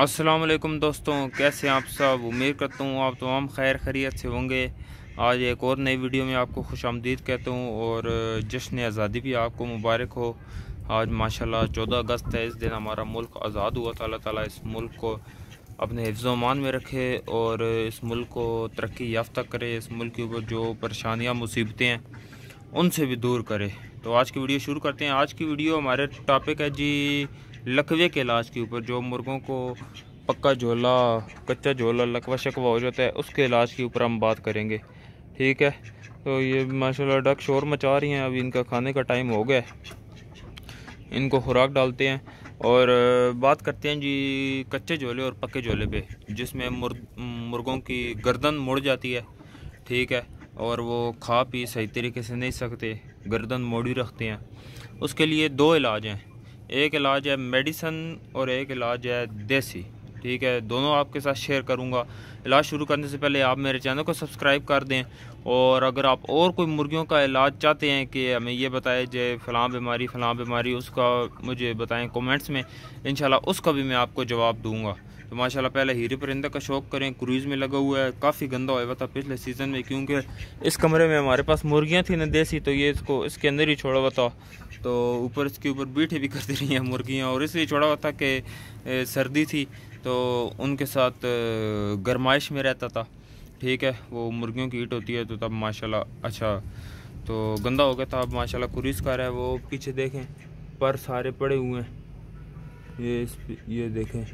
असलम दोस्तों कैसे आप सब उम्मीद करता हूँ आप तमाम खैर खैरियत से होंगे आज एक और नई वीडियो में आपको खुश आमदीद कहता हूँ और जश्न आज़ादी भी आपको मुबारक हो आज माशाल्लाह चौदह अगस्त है इस दिन हमारा मुल्क आज़ाद हुआ था अल्लाह ताला इस मुल्क को अपने हिफ्जमान में रखे और इस मुल्क को तरक्की याफ्ता करे इस मुल्क के ऊपर जो परेशानियाँ मुसीबतें हैं उनसे भी दूर करे तो आज की वीडियो शुरू करते हैं आज की वीडियो हमारे टॉपिक है जी लकवे के इलाज के ऊपर जो मुर्गों को पक्का झोला कच्चा झोला लकवा शकवा हो जाता है उसके इलाज के ऊपर हम बात करेंगे ठीक है तो ये माशाल्लाह डक शोर मचा रही हैं अभी इनका खाने का टाइम हो गया है इनको खुराक डालते हैं और बात करते हैं जी कच्चे झोले और पक्के झोले पे जिसमें मुर्ग मुर्गों की गर्दन मुड़ जाती है ठीक है और वो खा पी सही तरीके से नहीं सकते गर्दन मोड़ी रखते हैं उसके लिए दो इलाज हैं एक इलाज है मेडिसन और एक इलाज है देसी ठीक है दोनों आपके साथ शेयर करूंगा इलाज शुरू करने से पहले आप मेरे चैनल को सब्सक्राइब कर दें और अगर आप और कोई मुर्गियों का इलाज चाहते हैं कि हमें ये बताएं जे फ़लाँ बीमारी फ़लाँ बीमारी उसका मुझे बताएं कमेंट्स में इंशाल्लाह उसका भी मैं आपको जवाब दूँगा तो माशाल्लाह पहले हीरे परिंदा का शौक करें क्रूज़ में लगा हुआ है काफ़ी गंदा हुआ था पिछले सीज़न में क्योंकि इस कमरे में हमारे पास मुर्गियाँ थी ना देसी तो ये इसको इसके अंदर ही छोड़ा हुआ था तो ऊपर इसके ऊपर बीठे भी करती रही हैं मुर्गियाँ और इसलिए छोड़ा हुआ था कि सर्दी थी तो उनके साथ गर्माइश में रहता था ठीक है वो मुर्गियों की ईट होती है तो तब माशाल्लाह अच्छा तो गंदा हो गया था अब माशाल्लाह कुरीस का रहा है वो पीछे देखें पर सारे पड़े हुए हैं ये ये देखें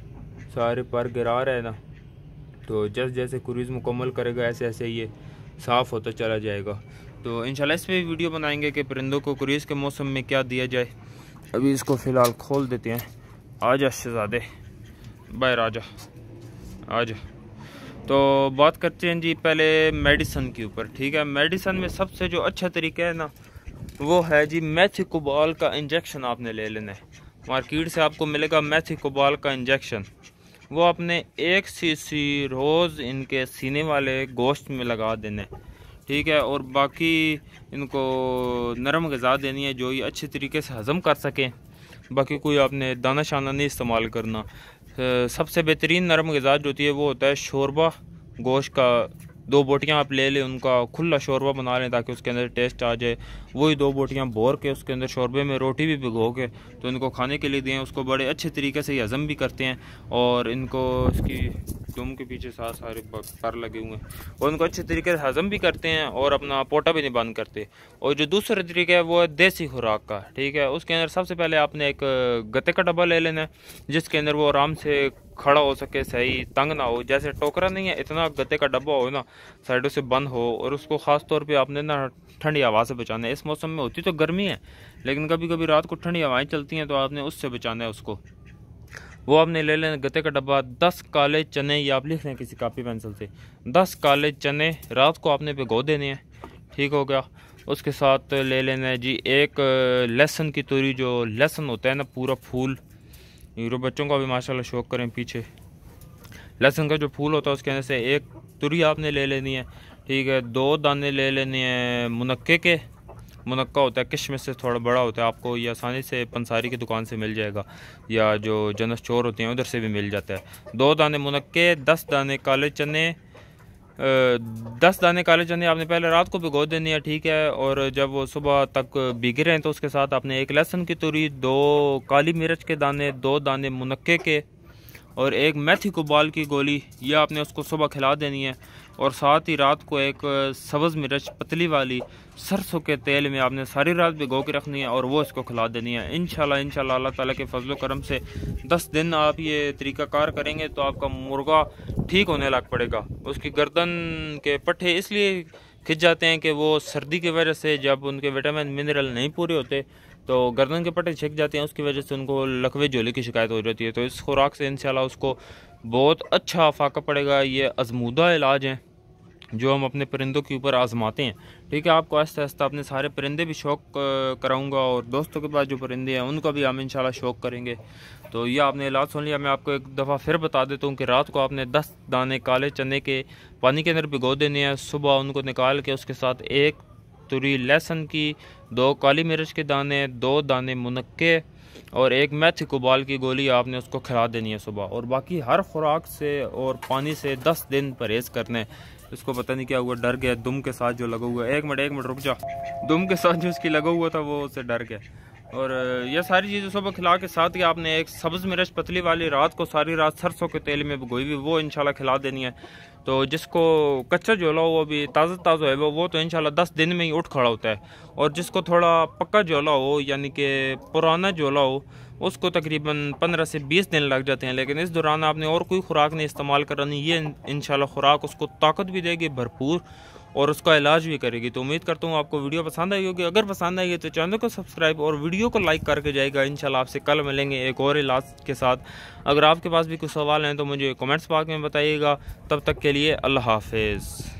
सारे पर गिरा रहे ना तो जैसे जैसे क्रूज़ मुकम्मल करेगा ऐसे ऐसे ये साफ़ होता चला जाएगा तो इन इस पर वीडियो बनाएंगे कि परिंदों को क्रूज़ के मौसम में क्या दिया जाए अभी इसको फ़िलहाल खोल देते हैं जा शहजादे बाय राजा जा तो बात करते हैं जी पहले मेडिसन के ऊपर ठीक है मेडिसन में सबसे जो अच्छा तरीका है ना वो है जी मैथिकोबाल का इंजेक्शन आपने ले लेना है मार्केट से आपको मिलेगा मैथिकोबाल का इंजेक्शन वो अपने एक सी रोज़ इनके सीने वाले गोश्त में लगा देने ठीक है और बाकी इनको नरम गज़ा देनी है जो ये अच्छे तरीके से हज़म कर सकें बाकी कोई आपने दाना शाना नहीं इस्तेमाल करना सबसे बेहतरीन नरम गज़ा जो होती है वो होता है शोरबा गोश्त का दो बोटियाँ आप ले लें उनका खुला शोरबा बना लें ताकि उसके अंदर टेस्ट आ जाए वही दो बोटियाँ बोर के उसके अंदर शोरबे में रोटी भी भिगो के तो इनको खाने के लिए दें उसको बड़े अच्छे तरीके से हज़म भी करते हैं और इनको इसकी डोम के पीछे साथ सारे पर लगे हुए हैं और उनको अच्छे तरीके से हजम भी करते हैं और अपना पोटा भी नहीं बंद करते और जो दूसरा तरीका है वो है देसी खुराक का ठीक है उसके अंदर सबसे पहले आपने एक गत्ते का डब्बा ले लेना है जिसके अंदर वो आराम से खड़ा हो सके सही तंग ना हो जैसे टोकरा नहीं है इतना गत्ते का डब्बा हो ना साइडों से बंद हो और उसको ख़ास तौर पे आपने ना ठंडी हवा से बचाना है इस मौसम में होती तो गर्मी है लेकिन कभी कभी रात को ठंडी हवाएं चलती हैं तो आपने उससे बचाना है उसको वो आपने ले लेना गत्ते का डब्बा दस काले चने ये आप लिख लें किसी कापी पेंसिल से दस काले चने रात को आपने भिगो देने हैं ठीक हो गया उसके साथ ले लेना है जी एक लहसन की तोरी जो लहसन होता है ना पूरा फूल यूरो बच्चों का भी माशाल्लाह शौक करें पीछे लहसन का जो फूल होता है उसके अंदर से एक तुरी आपने ले लेनी है ठीक है दो दाने ले लेने हैं मुनक्के के मुनक्का होता है किशमिश से थोड़ा बड़ा होता है आपको ये आसानी से पंसारी की दुकान से मिल जाएगा या जो जनस चोर होते हैं उधर से भी मिल जाता है दो दाने मुनक्के दस दाने काले चने दस दाने काले चने आपने पहले रात को भिगो देने हैं ठीक है और जब वो सुबह तक रहे हैं तो उसके साथ आपने एक लहसुन की तुरी दो काली मिर्च के दाने दो दाने मुनक्के के और एक मैथी को बाल की गोली ये आपने उसको सुबह खिला देनी है और साथ ही रात को एक सब्ज़ मिर्च पतली वाली सरसों के तेल में आपने सारी रात भिगो के रखनी है और वो इसको खिला देनी है इन शाला अल्लाह ताला के फजल करम से दस दिन आप ये तरीक़ाकार करेंगे तो आपका मुर्गा ठीक होने लग पड़ेगा उसकी गर्दन के पट्टे इसलिए खिंच जाते हैं कि वो सर्दी की वजह से जब उनके विटामिन मिनरल नहीं पूरे होते तो गर्दन के पट्टे छिक जाते हैं उसकी वजह से उनको लकवे झोले की शिकायत हो जाती है तो इस खुराक से इन उसको बहुत अच्छा फाका पड़ेगा ये आजमूदा इलाज है जो हम अपने परिंदों के ऊपर आजमाते हैं ठीक है आपको आस्ते आस्ते अपने सारे परिंदे भी शौक कराऊंगा और दोस्तों के पास जो परिंदे हैं उनका भी हम इंशाल्लाह शौक करेंगे तो ये आपने इलाज सुन लिया मैं आपको एक दफ़ा फिर बता देता हूँ कि रात को आपने दस दाने काले चने के पानी के अंदर भिगो देने हैं सुबह उनको निकाल के उसके साथ एक तुरी लहसुन की दो काली मिर्च के दाने दो दाने मुनक्के और एक मैथ कुबाल की गोली आपने उसको खिला देनी है सुबह और बाकी हर खुराक से और पानी से दस दिन परहेज़ करना है इसको पता नहीं क्या हुआ डर गया दुम के साथ जो लगा हुआ एक मिनट एक मिनट रुक जा दुम के साथ जो उसकी लगा हुआ था वो उससे डर गया और यह सारी चीज़ें सुबह खिला के साथ ही आपने एक सब्ज़ मिर्च पतली वाली रात को सारी रात सरसों के तेल में भगोई हुई वो इंशाल्लाह खिला देनी है तो जिसको कच्चा झोला हो वो भी ताज़ा ताज़ा है वो वो तो इंशाल्लाह दस दिन में ही उठ खड़ा होता है और जिसको थोड़ा पक्का झोला हो यानी कि पुराना झोला हो उसको तकरीबन पंद्रह से बीस दिन लग जाते हैं लेकिन इस दौरान आपने और कोई खुराक नहीं इस्तेमाल करनी ये इन खुराक उसको ताकत भी देगी भरपूर और उसका इलाज भी करेगी तो उम्मीद करता हूँ आपको वीडियो पसंद आई होगी अगर पसंद आई है तो चैनल को सब्सक्राइब और वीडियो को लाइक करके जाएगा शाला आपसे कल मिलेंगे एक और इलाज के साथ अगर आपके पास भी कुछ सवाल हैं तो मुझे कमेंट्स बॉक्स में बताइएगा तब तक के लिए अल्लाह हाफिज़